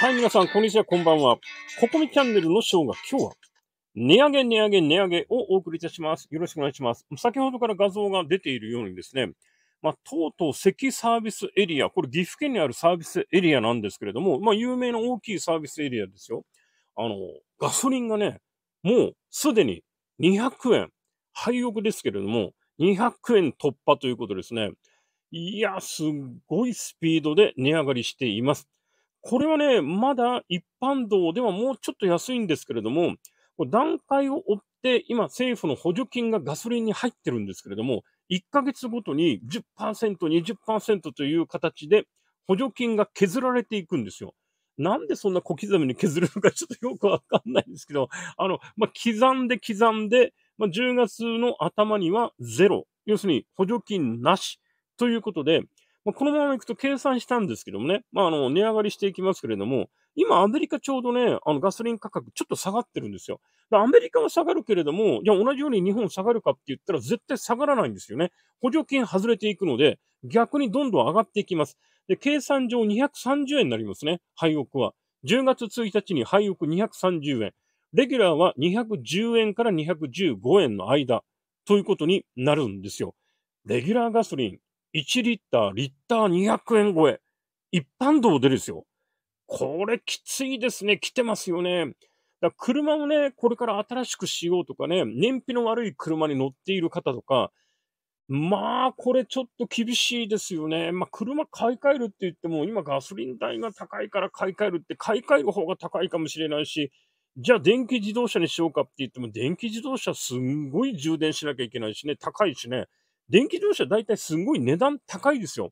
はい、皆さん、こんにちは、こんばんは。ここみチャンネルのショーが今日は、値上げ、値上げ、値上げをお送りいたします。よろしくお願いします。先ほどから画像が出ているようにですね、まあ、とうとう関サービスエリア、これ岐阜県にあるサービスエリアなんですけれども、まあ、有名な大きいサービスエリアですよ。あの、ガソリンがね、もうすでに200円、廃屋ですけれども、200円突破ということですね。いや、すごいスピードで値上がりしています。これはね、まだ一般道ではもうちょっと安いんですけれども、段階を追って、今政府の補助金がガソリンに入ってるんですけれども、1ヶ月ごとに10%、20%という形で補助金が削られていくんですよ。なんでそんな小刻みに削るのかちょっとよくわかんないんですけど、あの、まあ、刻んで刻んで、まあ、10月の頭にはゼロ。要するに補助金なしということで、まあ、このままいくと計算したんですけどもね、まあ、あの、値上がりしていきますけれども、今、アメリカちょうどね、あのガソリン価格ちょっと下がってるんですよ。アメリカは下がるけれども、じゃあ同じように日本下がるかって言ったら絶対下がらないんですよね。補助金外れていくので、逆にどんどん上がっていきます。で、計算上230円になりますね。廃屋は。10月1日に廃屋230円。レギュラーは210円から215円の間ということになるんですよ。レギュラーガソリン1リッター、リッター200円超え。一般道でですよ。これきついですね。来てますよね。だ車をね、これから新しくしようとかね、燃費の悪い車に乗っている方とか、まあ、これちょっと厳しいですよね。まあ、車買い替えるって言っても、今ガソリン代が高いから買い替えるって、買い替える方が高いかもしれないし、じゃあ電気自動車にしようかって言っても、電気自動車すんごい充電しなきゃいけないしね、高いしね。電気自動車大体すごい値段高いですよ。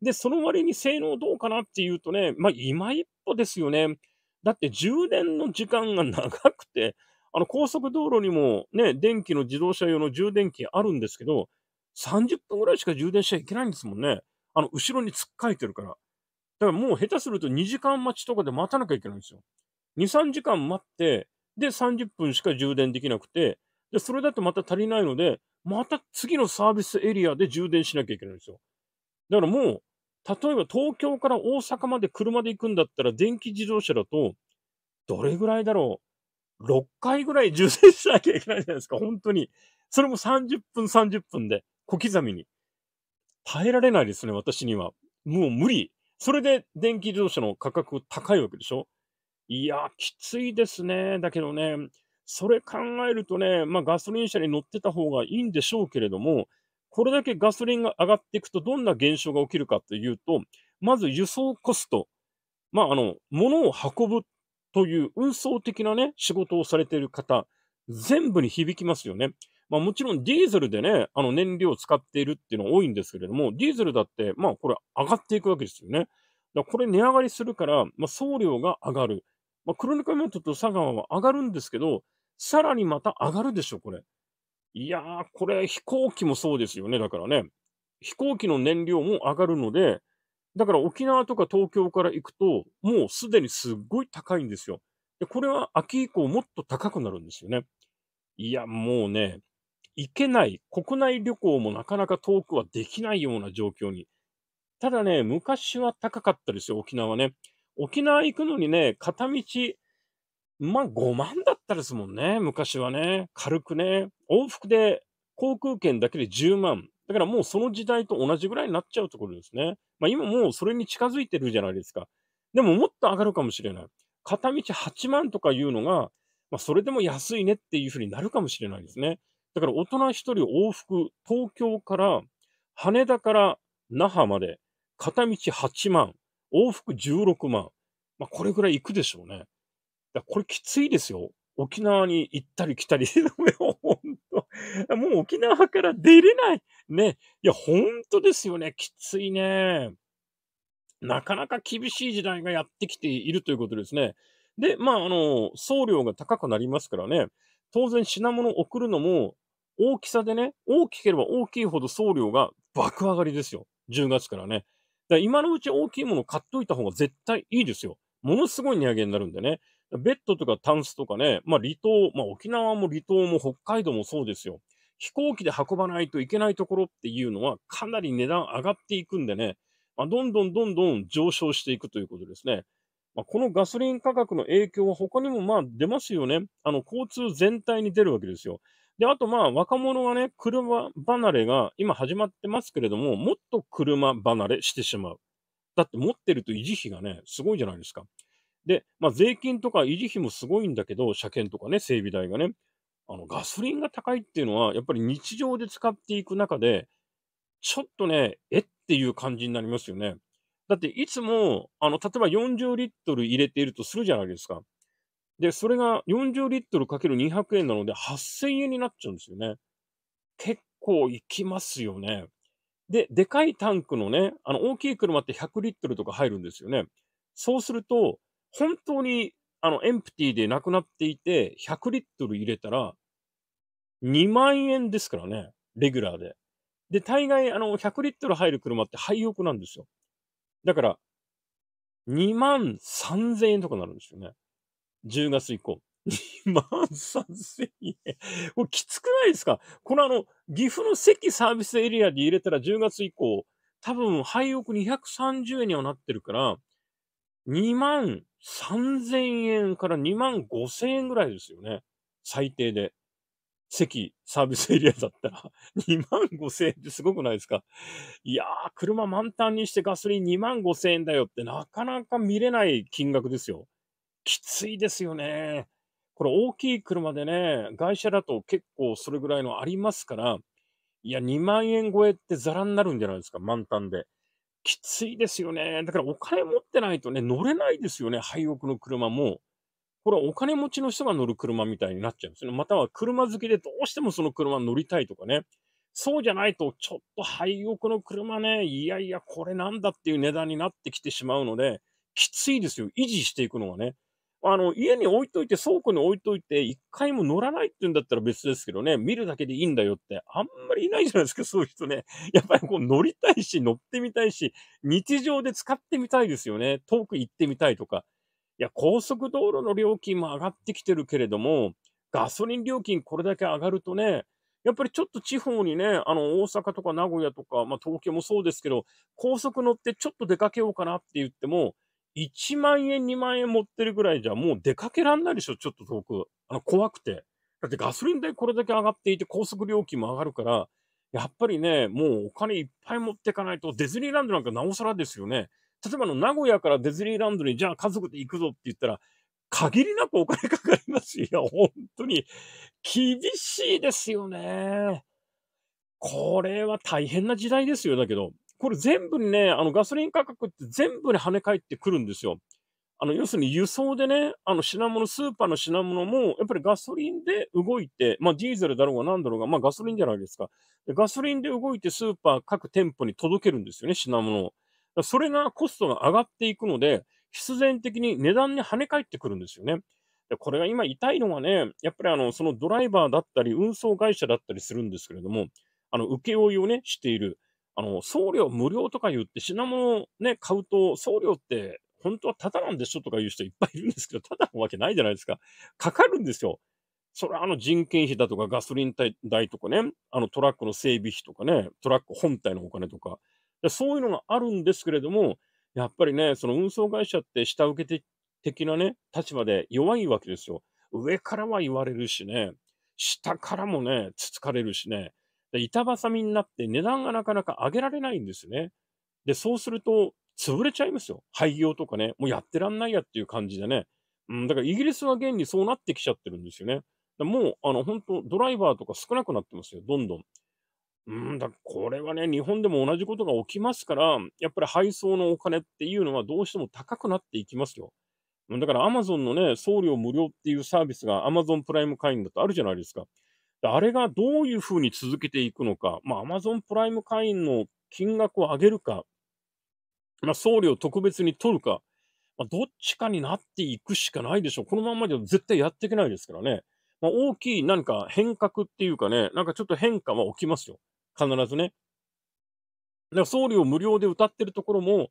で、その割に性能どうかなっていうとね、まあ今一歩ですよね。だって充電の時間が長くて、あの高速道路にもね、電気の自動車用の充電器あるんですけど、30分ぐらいしか充電しちゃいけないんですもんね。あの、後ろに突っかいてるから。だからもう下手すると2時間待ちとかで待たなきゃいけないんですよ。2、3時間待って、で、30分しか充電できなくて、で、それだとまた足りないので、また次のサービスエリアで充電しなきゃいけないんですよ。だからもう、例えば東京から大阪まで車で行くんだったら、電気自動車だと、どれぐらいだろう。6回ぐらい充電しなきゃいけないじゃないですか、本当に。それも30分30分で、小刻みに。耐えられないですね、私には。もう無理。それで電気自動車の価格高いわけでしょいや、きついですね。だけどね、それ考えるとね、まあ、ガソリン車に乗ってた方がいいんでしょうけれども、これだけガソリンが上がっていくとどんな現象が起きるかというと、まず輸送コスト、まあ、あの、物を運ぶという運送的なね、仕事をされている方、全部に響きますよね。まあ、もちろんディーゼルでね、あの燃料を使っているっていうのは多いんですけれども、ディーゼルだって、まあこれ上がっていくわけですよね。だこれ値上がりするから、まあ、送料が上がる。まあ、黒猫妹と佐川は上がるんですけど、さらにまた上がるでしょ、これ。いやー、これ飛行機もそうですよね、だからね。飛行機の燃料も上がるので、だから沖縄とか東京から行くと、もうすでにすっごい高いんですよ。で、これは秋以降もっと高くなるんですよね。いや、もうね、行けない、国内旅行もなかなか遠くはできないような状況に。ただね、昔は高かったですよ、沖縄はね。沖縄行くのにね、片道、まあ5万だったですもんね、昔はね。軽くね。往復で航空券だけで10万。だからもうその時代と同じぐらいになっちゃうところですね。まあ今もうそれに近づいてるじゃないですか。でももっと上がるかもしれない。片道8万とかいうのが、まあそれでも安いねっていうふうになるかもしれないですね。だから大人1人往復、東京から、羽田から那覇まで、片道8万。往復16万。まあ、これぐらい行くでしょうね。これきついですよ。沖縄に行ったり来たり。もう沖縄から出れない。ね。いや、本当ですよね。きついね。なかなか厳しい時代がやってきているということですね。で、まあ、あの、送料が高くなりますからね。当然品物を送るのも大きさでね、大きければ大きいほど送料が爆上がりですよ。10月からね。だ今のうち大きいもの買っといた方が絶対いいですよ。ものすごい値上げになるんでね。ベッドとかタンスとかね、まあ離島、まあ沖縄も離島も北海道もそうですよ。飛行機で運ばないといけないところっていうのはかなり値段上がっていくんでね、まあ、どんどんどんどん上昇していくということですね。まあ、このガソリン価格の影響は他にもまあ出ますよね。あの交通全体に出るわけですよ。で、あとまあ、若者がね、車離れが今始まってますけれども、もっと車離れしてしまう。だって持ってると維持費がね、すごいじゃないですか。で、まあ、税金とか維持費もすごいんだけど、車検とかね、整備代がね、あの、ガソリンが高いっていうのは、やっぱり日常で使っていく中で、ちょっとね、えっていう感じになりますよね。だって、いつも、あの、例えば40リットル入れているとするじゃないですか。で、それが40リットルかける200円なので8000円になっちゃうんですよね。結構いきますよね。で、でかいタンクのね、あの大きい車って100リットルとか入るんですよね。そうすると、本当にあのエンプティでなくなっていて、100リットル入れたら、2万円ですからね、レギュラーで。で、大概あの100リットル入る車って廃屋なんですよ。だから、2万3000円とかなるんですよね。10月以降。2万3000円。これきつくないですかこのあの、岐阜の関サービスエリアで入れたら10月以降、多分、廃屋230円にはなってるから、2万3000円から2万5000円ぐらいですよね。最低で。席、サービスエリアだったら、2万5千円ってすごくないですかいやー、車満タンにしてガソリン2万5千円だよってなかなか見れない金額ですよ。きついですよね。これ大きい車でね、外車だと結構それぐらいのありますから、いや、2万円超えってザラになるんじゃないですか、満タンで。きついですよね。だからお金持ってないとね、乗れないですよね、廃屋の車も。これはお金持ちの人が乗る車みたいになっちゃうんですね。または車好きでどうしてもその車乗りたいとかね。そうじゃないと、ちょっと廃屋の車ね、いやいや、これなんだっていう値段になってきてしまうので、きついですよ。維持していくのはね。あの、家に置いといて、倉庫に置いといて、一回も乗らないって言うんだったら別ですけどね、見るだけでいいんだよって、あんまりいないじゃないですか、そういう人ね。やっぱりこう乗りたいし、乗ってみたいし、日常で使ってみたいですよね。遠く行ってみたいとか。いや、高速道路の料金も上がってきてるけれども、ガソリン料金これだけ上がるとね、やっぱりちょっと地方にね、あの、大阪とか名古屋とか、まあ東京もそうですけど、高速乗ってちょっと出かけようかなって言っても、1万円、2万円持ってるぐらいじゃ、もう出かけらんないでしょ、ちょっと遠く。あの、怖くて。だってガソリン代これだけ上がっていて、高速料金も上がるから、やっぱりね、もうお金いっぱい持ってかないと、ディズニーランドなんかなおさらですよね。例えばの名古屋からディズニーランドに、じゃあ家族で行くぞって言ったら、限りなくお金かかりますいや、本当に、厳しいですよね。これは大変な時代ですよ。だけど、これ全部にね、あのガソリン価格って全部に跳ね返ってくるんですよ。あの、要するに輸送でね、あの品物、スーパーの品物も、やっぱりガソリンで動いて、まあディーゼルだろうが何だろうが、まあガソリンじゃないですか。ガソリンで動いてスーパー各店舗に届けるんですよね、品物を。それがコストが上がっていくので、必然的に値段に跳ね返ってくるんですよね。でこれが今痛いのはね、やっぱりあの、そのドライバーだったり、運送会社だったりするんですけれども、あの、請負をね、している。あの、送料無料とか言って品物ね、買うと送料って本当はタダなんでしょとか言う人いっぱいいるんですけど、タダなわけないじゃないですか。かかるんですよ。それはあの人件費だとかガソリン代とかね、あのトラックの整備費とかね、トラック本体のお金とか、でそういうのがあるんですけれども、やっぱりね、その運送会社って下請け的なね、立場で弱いわけですよ。上からは言われるしね、下からもね、つつかれるしね、板挟みになって値段がなかなか上げられないんですね。で、そうすると、潰れちゃいますよ。廃業とかね。もうやってらんないやっていう感じでね。うん、だからイギリスは現にそうなってきちゃってるんですよね。もう、あの、本当ドライバーとか少なくなってますよ。どんどん。うんだ、これはね、日本でも同じことが起きますから、やっぱり配送のお金っていうのはどうしても高くなっていきますよ。だからアマゾンのね、送料無料っていうサービスがアマゾンプライム会員だとあるじゃないですか。あれがどういうふうに続けていくのか、まあ、アマゾンプライム会員の金額を上げるか、まあ、送料特別に取るか、まあ、どっちかになっていくしかないでしょう。このままじゃ絶対やっていけないですからね。まあ、大きい何か変革っていうかね、なんかちょっと変化は起きますよ。必ずね。だから送料無料で歌ってるところも、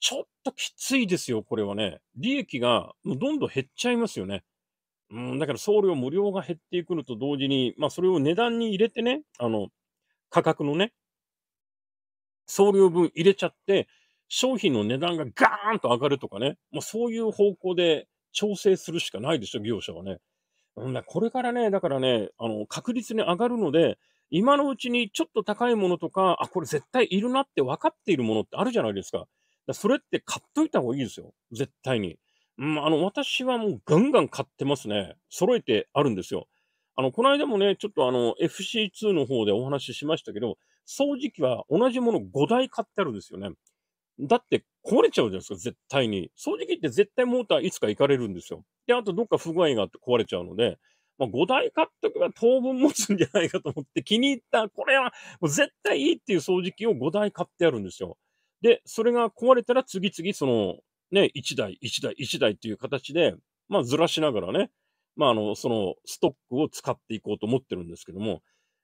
ちょっときついですよ、これはね。利益がどんどん減っちゃいますよね。うん、だから送料無料が減っていくのと同時に、まあ、それを値段に入れてね、あの、価格のね、送料分入れちゃって、商品の値段がガーンと上がるとかね、もうそういう方向で調整するしかないでしょ、業者はね。うんこれからね、だからね、あの、確率に上がるので、今のうちにちょっと高いものとか、あ、これ絶対いるなって分かっているものってあるじゃないですか。それって買っといた方がいいですよ。絶対に。うん、あの、私はもうガンガン買ってますね。揃えてあるんですよ。あの、この間もね、ちょっとあの、FC2 の方でお話ししましたけど、掃除機は同じもの5台買ってあるんですよね。だって壊れちゃうじゃないですか、絶対に。掃除機って絶対モーターいつか行かれるんですよ。で、あとどっか不具合があって壊れちゃうので、まあ、5台買っとけば当分持つんじゃないかと思って気に入った、これはもう絶対いいっていう掃除機を5台買ってあるんですよ。で、それが壊れたら次々そのね、1台、1台、1台っていう形で、まあ、ずらしながらね、まあ、あの、そのストックを使っていこうと思ってるんですけども、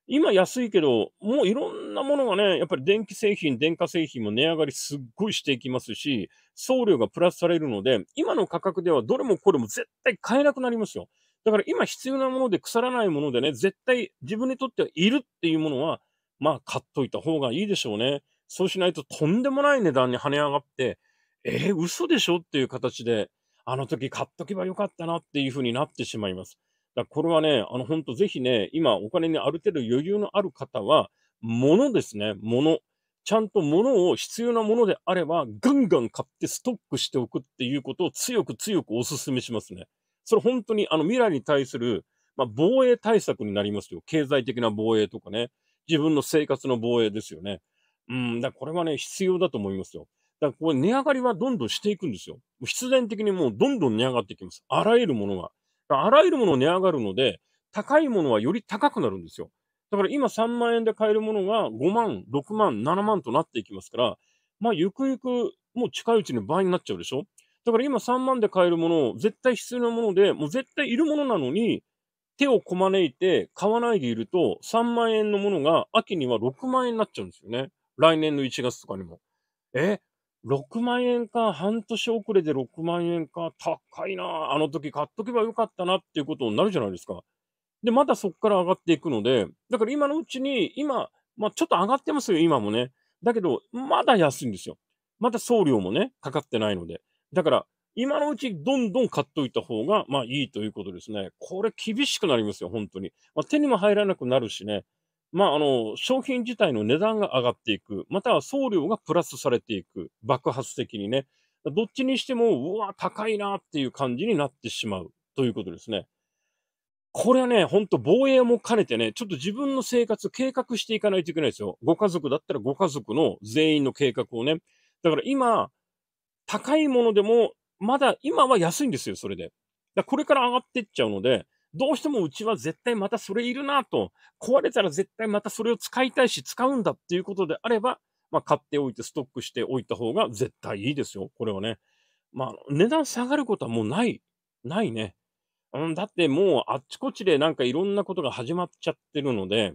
今安いけど、もういろんなものがね、やっぱり電気製品、電化製品も値上がりすっごいしていきますし、送料がプラスされるので、今の価格ではどれもこれも絶対買えなくなりますよ。だから今必要なもので腐らないものでね、絶対自分にとってはいるっていうものは、まあ買っといた方がいいでしょうね。そうしないととんでもない値段に跳ね上がって、えー、嘘でしょっていう形で、あの時買っとけばよかったなっていうふうになってしまいます。だこれはね、あの、本当ぜひね、今お金にある程度余裕のある方は、物ですね、物。ちゃんと物を必要なものであれば、ガンガン買ってストックしておくっていうことを強く強くお勧めしますね。それ本当にあの未来に対する、まあ、防衛対策になりますよ。経済的な防衛とかね。自分の生活の防衛ですよね。うん、だこれはね、必要だと思いますよ。だからこれ値上がりはどんどんしていくんですよ。必然的にもうどんどん値上がっていきます。あらゆるものが。あらゆるもの値上がるので、高いものはより高くなるんですよ。だから今3万円で買えるものが5万、6万、7万となっていきますから、まあゆくゆくもう近いうちに倍になっちゃうでしょだから今3万で買えるものを絶対必要なもので、もう絶対いるものなのに、手をこまねいて買わないでいると、3万円のものが秋には6万円になっちゃうんですよね。来年の1月とかにも。え、6万円か、半年遅れで6万円か、高いな、あの時買っとけばよかったなっていうことになるじゃないですか。で、またそこから上がっていくので、だから今のうちに、今、まあちょっと上がってますよ、今もね。だけど、まだ安いんですよ。まだ送料もね、かかってないので。だから、今のうちどんどん買っといた方が、まあいいということですね。これ厳しくなりますよ、本当に。まあ、手にも入らなくなるしね。まあ、あの、商品自体の値段が上がっていく、または送料がプラスされていく、爆発的にね。どっちにしても、うわ、高いなっていう感じになってしまうということですね。これはね、ほんと防衛も兼ねてね、ちょっと自分の生活計画していかないといけないですよ。ご家族だったらご家族の全員の計画をね。だから今、高いものでも、まだ今は安いんですよ、それで。だこれから上がっていっちゃうので、どうしてもうちは絶対またそれいるなと、壊れたら絶対またそれを使いたいし、使うんだっていうことであれば、まあ、買っておいてストックしておいた方が絶対いいですよ。これはね。まあ、値段下がることはもうない。ないね。うん、だってもうあっちこっちでなんかいろんなことが始まっちゃってるので、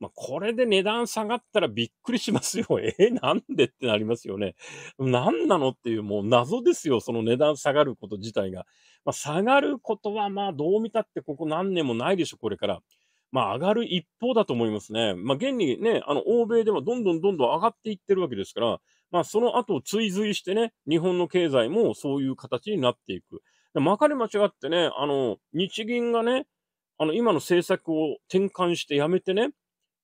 まあ、これで値段下がったらびっくりしますよ。えー、なんでってなりますよね。何なのっていう、もう謎ですよ。その値段下がること自体が。まあ、下がることは、まあ、どう見たってここ何年もないでしょ、これから。まあ、上がる一方だと思いますね。まあ、現にね、あの、欧米ではどんどんどんどん上がっていってるわけですから、まあ、その後追随してね、日本の経済もそういう形になっていく。まかり間違ってね、あの、日銀がね、あの、今の政策を転換してやめてね、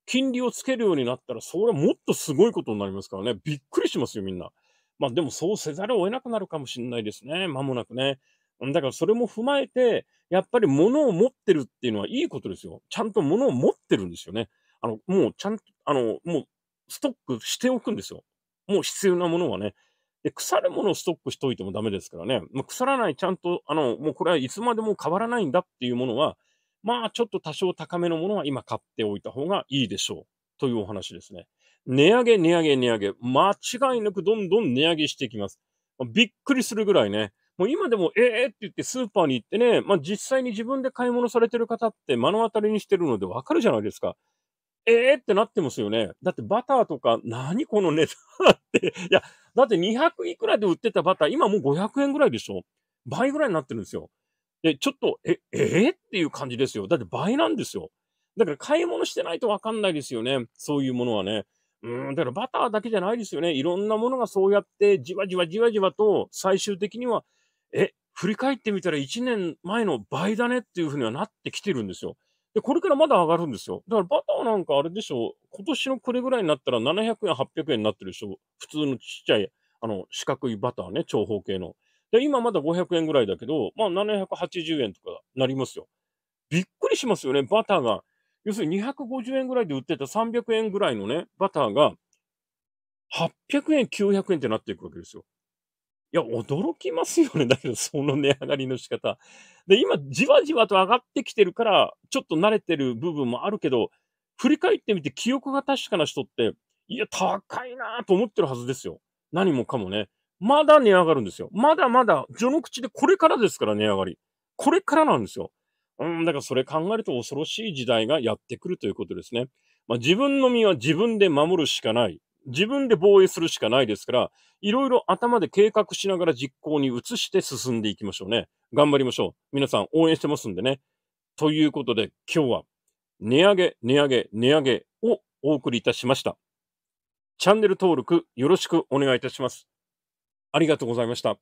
金利をつけるようになったら、それはもっとすごいことになりますからね。びっくりしますよ、みんな。まあでもそうせざるを得なくなるかもしれないですね。間もなくね。だからそれも踏まえて、やっぱり物を持ってるっていうのはいいことですよ。ちゃんと物を持ってるんですよね。あの、もうちゃんと、あの、もうストックしておくんですよ。もう必要なものはね。で、腐るものをストックしといてもダメですからね。まあ、腐らない、ちゃんと、あの、もうこれはいつまでも変わらないんだっていうものは、まあちょっと多少高めのものは今買っておいた方がいいでしょうというお話ですね。値上げ、値上げ、値上げ。間違いなくどんどん値上げしていきます。びっくりするぐらいね。もう今でも、ええー、って言ってスーパーに行ってね、まあ実際に自分で買い物されてる方って目の当たりにしてるのでわかるじゃないですか。ええー、ってなってますよね。だってバターとか、何この値段って。いや、だって200いくらで売ってたバター、今もう500円ぐらいでしょ倍ぐらいになってるんですよ。で、ちょっと、え、えー、っていう感じですよ。だって倍なんですよ。だから買い物してないとわかんないですよね。そういうものはね。うん、だからバターだけじゃないですよね。いろんなものがそうやってじわじわじわじわと最終的には、え、振り返ってみたら1年前の倍だねっていうふうにはなってきてるんですよ。で、これからまだ上がるんですよ。だからバターなんかあれでしょ今年のこれぐらいになったら700円、800円になってるでしょ普通のちっちゃい、あの、四角いバターね、長方形の。で、今まだ500円ぐらいだけど、まあ780円とかなりますよ。びっくりしますよね、バターが。要するに250円ぐらいで売ってた300円ぐらいのね、バターが、800円、900円ってなっていくわけですよ。いや、驚きますよね。だけど、その値上がりの仕方。で、今、じわじわと上がってきてるから、ちょっと慣れてる部分もあるけど、振り返ってみて記憶が確かな人って、いや、高いなと思ってるはずですよ。何もかもね。まだ値上がるんですよ。まだまだ、序の口でこれからですから、値上がり。これからなんですよ。うん、だからそれ考えると恐ろしい時代がやってくるということですね。まあ、自分の身は自分で守るしかない。自分で防衛するしかないですから、いろいろ頭で計画しながら実行に移して進んでいきましょうね。頑張りましょう。皆さん応援してますんでね。ということで、今日は値上げ、値上げ、値上げをお送りいたしました。チャンネル登録よろしくお願いいたします。ありがとうございました。